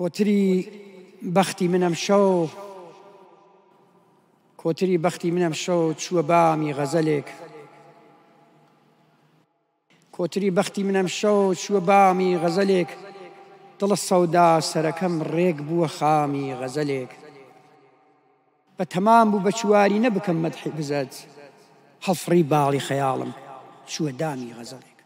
کۆتری بەختی منم شەو کۆتری بەختی منم شەو چووە بامی غەزەلێک کۆتری بەختی منم شەو چووە بامی غەزەلێک دڵە سەودا سەرەکەم ڕێک بووە خامی غەزەلێک بە تەمام بوو بە چواری نەبکەم مەدحی بزات هەفڕی باڵی خەیاڵم چووە دامی غەزەلێک